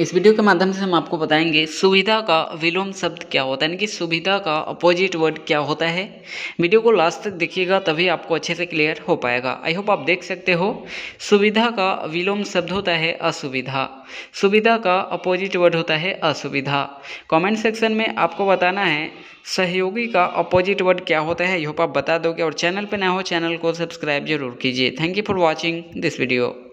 इस वीडियो के माध्यम से हम आपको बताएंगे सुविधा का विलोम शब्द क्या होता है यानी कि सुविधा का अपोजिट वर्ड क्या होता है वीडियो को लास्ट तक देखिएगा तभी आपको अच्छे से क्लियर हो पाएगा आई होप आप देख सकते हो सुविधा का विलोम शब्द होता है असुविधा सुविधा का अपोजिट वर्ड होता है असुविधा कमेंट सेक्शन में आपको बताना है सहयोगी का अपोजिट वर्ड क्या होता है आई होप आप बता दोगे और चैनल पर ना हो चैनल को सब्सक्राइब जरूर कीजिए thank you for watching this video